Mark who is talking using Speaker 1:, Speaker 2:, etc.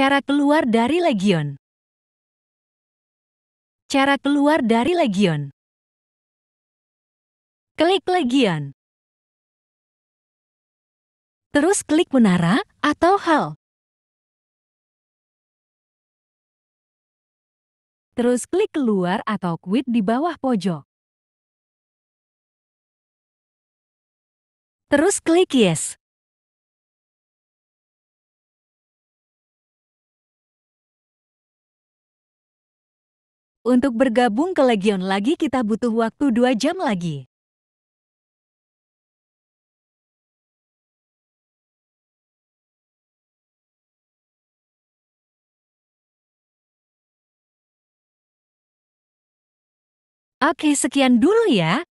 Speaker 1: Cara keluar dari legion. Cara keluar dari legion. Klik legion. Terus klik menara atau hal. Terus klik keluar atau quit di bawah pojok. Terus klik yes. Untuk bergabung ke Legion lagi kita butuh waktu 2 jam lagi. Oke, sekian dulu ya.